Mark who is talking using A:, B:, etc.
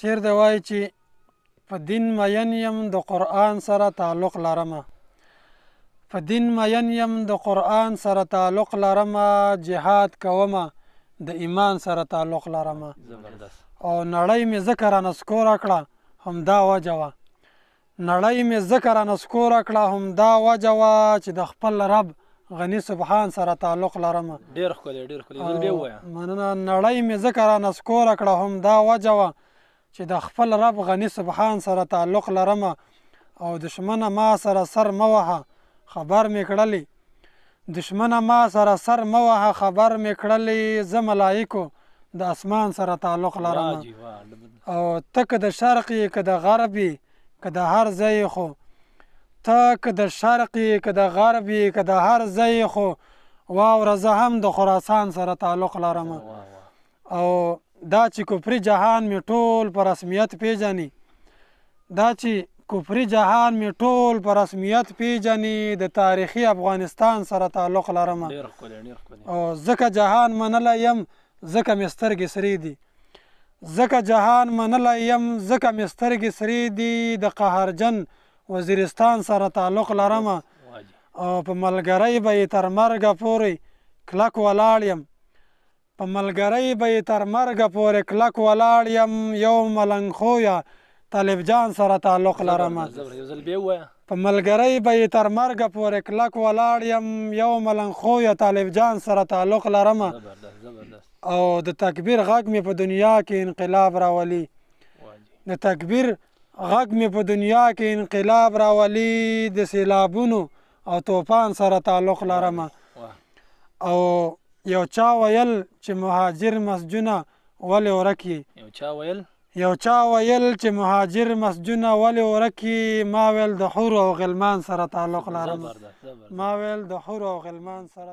A: شعر دی وایي چې په دین مین یم د قرآن سره تعلق لرمه په دین مین یم د قرآن سره تعلق لرمه جهاد کومه د ایمان سره تعلق لرمه او نړۍ مې ځکه رانسکوره کړه همدا وجه وه نړۍ مې ذکر انسکور کړه هم دا وجوا چې د خپل رب غنی سبحان سره تعلق لرم ډیر خلک ډیر خلک مننه نړۍ مې ذکر انسکور کړه هم دا وجوا چې د خپل رب غني سبحان سره تعلق لرم او دشمنه ما سره سر موهه خبر مې کړلې دشمنه ما سره سر موهه خبر مې کړلې زه ملایکو د اسمان سره تعلق لرم او تک د شرقي که د غربي که د هر ځای خو تک د شرقي که د غربي که د هر ځای خو واوره زه هم د خراسان سره تعلق لرم او دا چې کفري جهان می ټول پر رسمیت پیژني دا چې کفري جهان می ټول پر رسمیت پیژني د تاریخي افغانستان سره تعلق لرم او زکه جهان منل يم زکه مسترګې سری دي زکه جهان منل يم زکه مسترګې سری دي د قهرجن وزیرستان سره تعلق لرم او په ملګری به تر مرګ پورې کلک ولاړ یم په ملګرۍ به یې تر مرګه پورې کلک ولاړ یم یو ملنګ خویه طالب جان سره تعلق لرم په ملګرۍ به یې تر مرګه پورې کلک ولاړ یم یو ملنګ خویه طالب جان سره تعلق لرم او د تکبیر غږ مې په دنیا کې انقلاب راولي د تکبیر غږ مې په دنیا کې انقلاب راولي د سیلابونو او توپان سره تعلق لرم او یو چا ویل چې مهاجر مسجونه ولې ورکی یو چا ویل یو چا ویل چې مهاجر مسجونه ولې ورکی ما ویل د حور او غلمان سره تعلق لرم ما ویل د حور او غلمان سره